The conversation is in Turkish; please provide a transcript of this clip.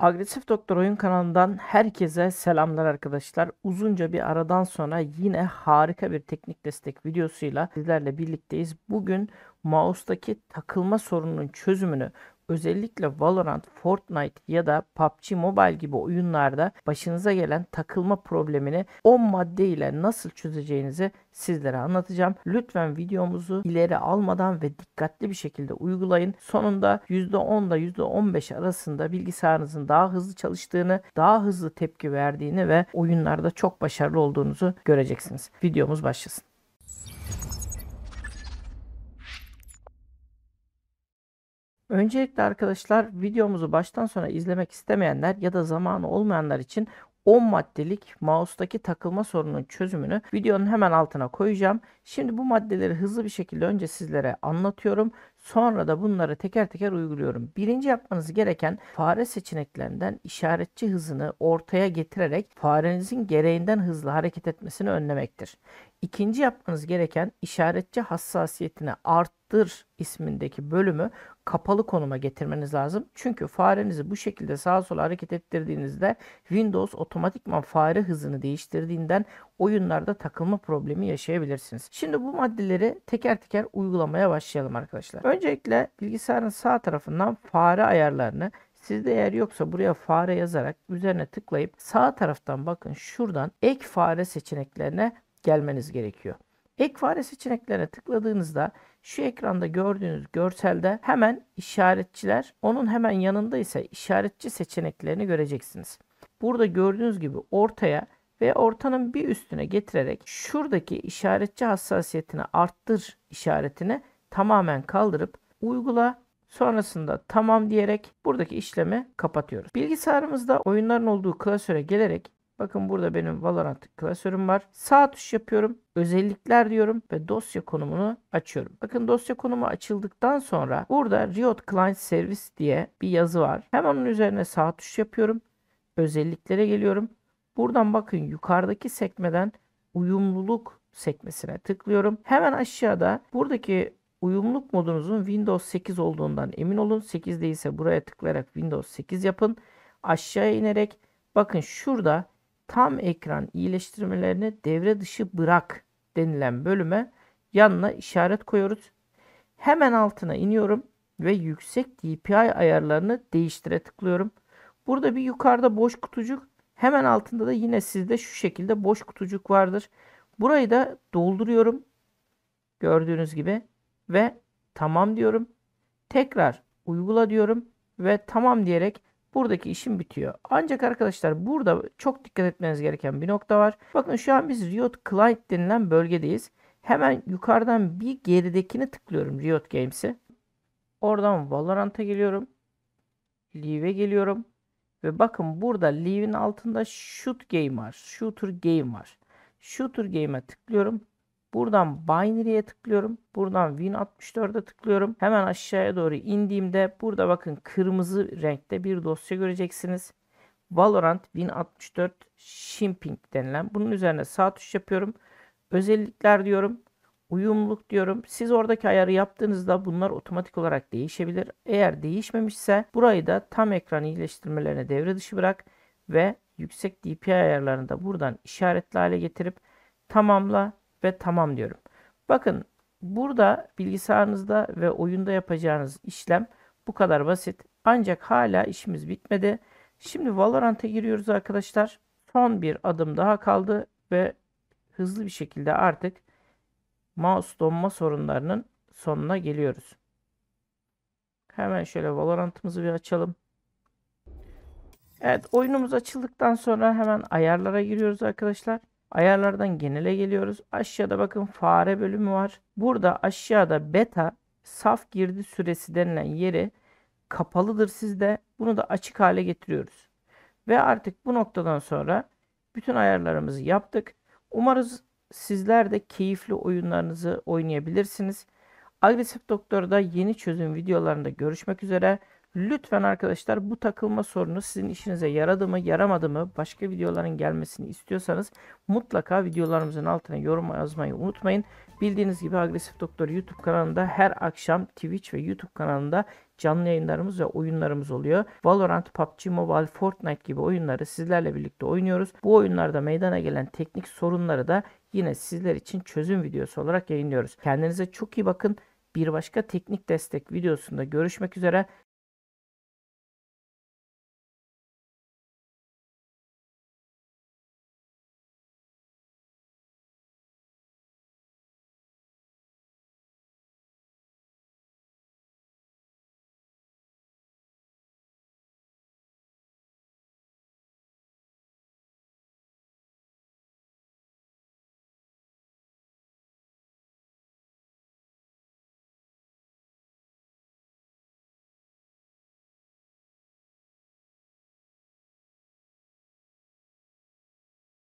Agresif Doktor Oyun kanalından herkese selamlar arkadaşlar. Uzunca bir aradan sonra yine harika bir teknik destek videosuyla sizlerle birlikteyiz. Bugün mouse'daki takılma sorununun çözümünü özellikle Valorant, Fortnite ya da PUBG Mobile gibi oyunlarda başınıza gelen takılma problemini 10 madde ile nasıl çözeceğinizi sizlere anlatacağım. Lütfen videomuzu ileri almadan ve dikkatli bir şekilde uygulayın. Sonunda %10 ile %15 arasında bilgisayarınızın daha hızlı çalıştığını, daha hızlı tepki verdiğini ve oyunlarda çok başarılı olduğunuzu göreceksiniz. Videomuz başlasın. Öncelikle arkadaşlar videomuzu baştan sona izlemek istemeyenler ya da zamanı olmayanlar için 10 maddelik mouse'daki takılma sorunun çözümünü videonun hemen altına koyacağım. Şimdi bu maddeleri hızlı bir şekilde önce sizlere anlatıyorum. Sonra da bunları teker teker uyguluyorum. Birinci yapmanız gereken fare seçeneklerinden işaretçi hızını ortaya getirerek farenizin gereğinden hızlı hareket etmesini önlemektir. İkinci yapmanız gereken işaretçi hassasiyetini arttır ismindeki bölümü kapalı konuma getirmeniz lazım. Çünkü farenizi bu şekilde sağa sola hareket ettirdiğinizde Windows otomatikman fare hızını değiştirdiğinden oyunlarda takılma problemi yaşayabilirsiniz. Şimdi bu maddeleri teker teker uygulamaya başlayalım arkadaşlar. Önce Öncelikle bilgisayarın sağ tarafından fare ayarlarını Sizde eğer yoksa buraya fare yazarak üzerine tıklayıp sağ taraftan bakın şuradan ek fare seçeneklerine gelmeniz gerekiyor. Ek fare seçeneklerine tıkladığınızda şu ekranda gördüğünüz görselde hemen işaretçiler, onun hemen yanında ise işaretçi seçeneklerini göreceksiniz. Burada gördüğünüz gibi ortaya ve ortanın bir üstüne getirerek şuradaki işaretçi hassasiyetini arttır işaretini tamamen kaldırıp uygula sonrasında tamam diyerek buradaki işlemi kapatıyoruz. Bilgisayarımızda oyunların olduğu klasöre gelerek bakın burada benim Valorant klasörüm var. Sağ tuş yapıyorum. Özellikler diyorum ve dosya konumunu açıyorum. Bakın dosya konumu açıldıktan sonra burada Riot Client Service diye bir yazı var. Hemen onun üzerine sağ tuş yapıyorum. Özelliklere geliyorum. Buradan bakın yukarıdaki sekmeden uyumluluk sekmesine tıklıyorum. Hemen aşağıda buradaki Uyumluk modunuzun Windows 8 olduğundan emin olun. 8 değilse buraya tıklayarak Windows 8 yapın. Aşağıya inerek bakın şurada tam ekran iyileştirmelerini devre dışı bırak denilen bölüme yanına işaret koyuyoruz. Hemen altına iniyorum ve yüksek DPI ayarlarını değiştire tıklıyorum. Burada bir yukarıda boş kutucuk hemen altında da yine sizde şu şekilde boş kutucuk vardır. Burayı da dolduruyorum. Gördüğünüz gibi ve tamam diyorum. Tekrar uygula diyorum ve tamam diyerek buradaki işim bitiyor. Ancak arkadaşlar burada çok dikkat etmeniz gereken bir nokta var. Bakın şu an biz Riot Client denilen bölgedeyiz. Hemen yukarıdan bir geridekini tıklıyorum Riot Games'i. Oradan Valorant'a geliyorum. Leave'e geliyorum. Ve bakın burada Leave'in altında Shoot Game var. Shooter Game var. Shooter Game'e tıklıyorum. Buradan binary'e tıklıyorum. Buradan Win64'e tıklıyorum. Hemen aşağıya doğru indiğimde burada bakın kırmızı renkte bir dosya göreceksiniz. Valorant Win64 Shimping denilen. Bunun üzerine sağ tuş yapıyorum. Özellikler diyorum. Uyumluk diyorum. Siz oradaki ayarı yaptığınızda bunlar otomatik olarak değişebilir. Eğer değişmemişse burayı da tam ekran iyileştirmelerine devre dışı bırak ve yüksek DPI ayarlarını da buradan işaretli hale getirip tamamla ve tamam diyorum. Bakın burada bilgisayarınızda ve oyunda yapacağınız işlem bu kadar basit. Ancak hala işimiz bitmedi. Şimdi Valorant'a giriyoruz arkadaşlar. Son bir adım daha kaldı ve hızlı bir şekilde artık mouse donma sorunlarının sonuna geliyoruz. Hemen şöyle Valorant'ımızı bir açalım. Evet oyunumuz açıldıktan sonra hemen ayarlara giriyoruz arkadaşlar. Ayarlardan genele geliyoruz. Aşağıda bakın fare bölümü var. Burada aşağıda beta saf girdi süresi denilen yeri kapalıdır sizde. Bunu da açık hale getiriyoruz. Ve artık bu noktadan sonra bütün ayarlarımızı yaptık. Umarız sizler de keyifli oyunlarınızı oynayabilirsiniz. Agresif Doktor'da yeni çözüm videolarında görüşmek üzere. Lütfen arkadaşlar bu takılma sorunu sizin işinize yaradı mı yaramadı mı başka videoların gelmesini istiyorsanız mutlaka videolarımızın altına yorum yazmayı unutmayın. Bildiğiniz gibi Agresif Doktor YouTube kanalında her akşam Twitch ve YouTube kanalında canlı yayınlarımız ve oyunlarımız oluyor. Valorant, PUBG Mobile, Fortnite gibi oyunları sizlerle birlikte oynuyoruz. Bu oyunlarda meydana gelen teknik sorunları da yine sizler için çözüm videosu olarak yayınlıyoruz. Kendinize çok iyi bakın. Bir başka teknik destek videosunda görüşmek üzere.